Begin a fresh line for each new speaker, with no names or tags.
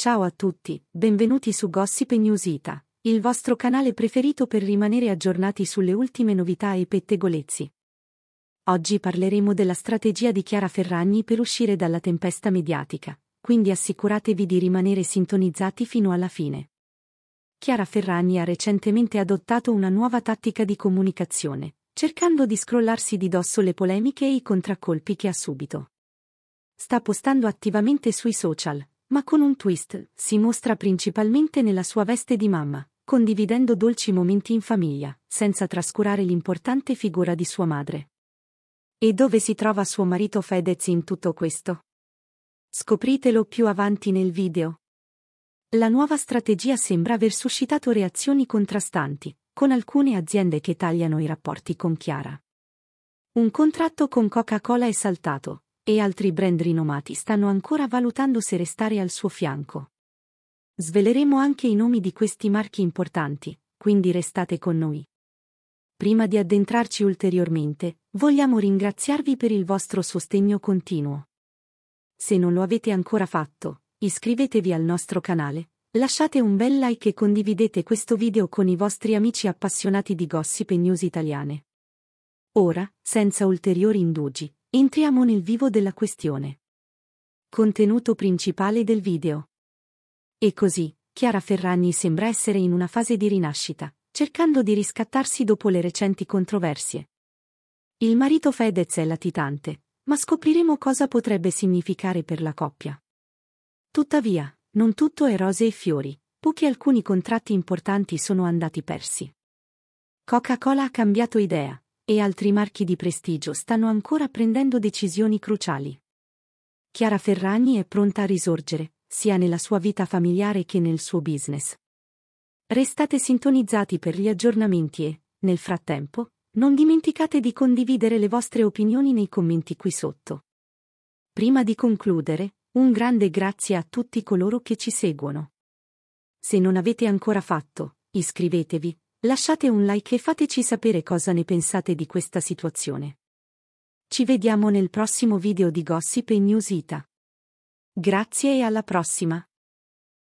Ciao a tutti, benvenuti su Gossip News Ita, il vostro canale preferito per rimanere aggiornati sulle ultime novità e pettegolezzi. Oggi parleremo della strategia di Chiara Ferragni per uscire dalla tempesta mediatica, quindi assicuratevi di rimanere sintonizzati fino alla fine. Chiara Ferragni ha recentemente adottato una nuova tattica di comunicazione, cercando di scrollarsi di dosso le polemiche e i contraccolpi che ha subito. Sta postando attivamente sui social, ma con un twist, si mostra principalmente nella sua veste di mamma, condividendo dolci momenti in famiglia, senza trascurare l'importante figura di sua madre. E dove si trova suo marito Fedez in tutto questo? Scopritelo più avanti nel video. La nuova strategia sembra aver suscitato reazioni contrastanti, con alcune aziende che tagliano i rapporti con Chiara. Un contratto con Coca-Cola è saltato, e altri brand rinomati stanno ancora valutando se restare al suo fianco. Sveleremo anche i nomi di questi marchi importanti, quindi restate con noi. Prima di addentrarci ulteriormente, vogliamo ringraziarvi per il vostro sostegno continuo. Se non lo avete ancora fatto, iscrivetevi al nostro canale, lasciate un bel like e condividete questo video con i vostri amici appassionati di gossip e news italiane. Ora, senza ulteriori indugi, Entriamo nel vivo della questione. Contenuto principale del video. E così, Chiara Ferragni sembra essere in una fase di rinascita, cercando di riscattarsi dopo le recenti controversie. Il marito Fedez è latitante, ma scopriremo cosa potrebbe significare per la coppia. Tuttavia, non tutto è rose e fiori, pochi alcuni contratti importanti sono andati persi. Coca-Cola ha cambiato idea, e altri marchi di prestigio stanno ancora prendendo decisioni cruciali. Chiara Ferragni è pronta a risorgere, sia nella sua vita familiare che nel suo business. Restate sintonizzati per gli aggiornamenti e, nel frattempo, non dimenticate di condividere le vostre opinioni nei commenti qui sotto. Prima di concludere, un grande grazie a tutti coloro che ci seguono. Se non avete ancora fatto, iscrivetevi, Lasciate un like e fateci sapere cosa ne pensate di questa situazione. Ci vediamo nel prossimo video di Gossip e News Ita. Grazie e alla prossima!